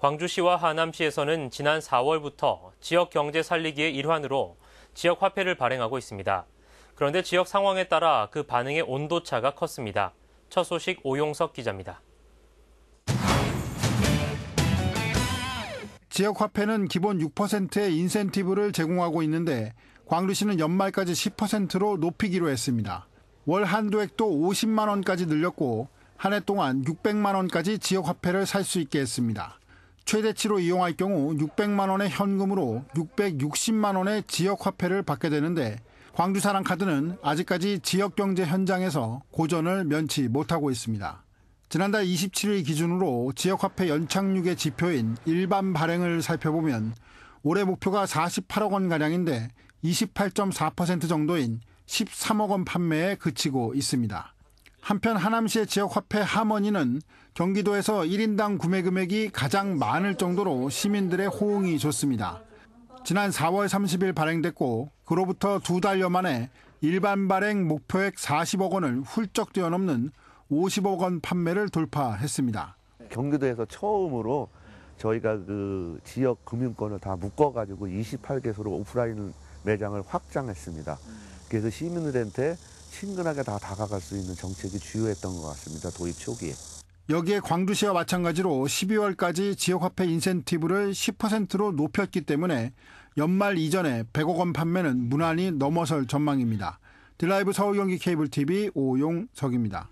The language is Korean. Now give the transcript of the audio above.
광주시와 하남시에서는 지난 4월부터 지역 경제 살리기의 일환으로 지역 화폐를 발행하고 있습니다. 그런데 지역 상황에 따라 그 반응의 온도차가 컸습니다. 첫 소식 오용석 기자입니다. 지역 화폐는 기본 6%의 인센티브를 제공하고 있는데 광주시는 연말까지 10%로 높이기로 했습니다. 월 한도액도 50만 원까지 늘렸고 한 해 동안 600만 원까지 지역 화폐를 살 수 있게 했습니다. 최대치로 이용할 경우 600만 원의 현금으로 660만 원의 지역 화폐를 받게 되는데 광주사랑 카드는 아직까지 지역 경제 현장에서 고전을 면치 못하고 있습니다. 지난달 27일 기준으로 지역화폐 연착륙의 지표인 일반 발행을 살펴보면 올해 목표가 48억 원가량인데 28.4% 정도인 13억 원 판매에 그치고 있습니다. 한편 하남시의 지역화폐 하머니는 경기도에서 1인당 구매 금액이 가장 많을 정도로 시민들의 호응이 좋습니다. 지난 4월 30일 발행됐고 그로부터 두 달여 만에 일반 발행 목표액 40억 원을 훌쩍 뛰어넘는 50억 원 판매를 돌파했습니다. 경기도에서 처음으로 저희가 그 지역 금융권을 다 묶어가지고 28개소로 오프라인 매장을 확장했습니다. 그래서 시민들한테 친근하게 다 다가갈 수 있는 정책이 주요했던 것 같습니다. 도입 초기에. 여기에 광주시와 마찬가지로 12월까지 지역화폐 인센티브를 10%로 높였기 때문에 연말 이전에 100억 원 판매는 무난히 넘어설 전망입니다. 드라이브 서울경기 케이블 TV 오용석입니다.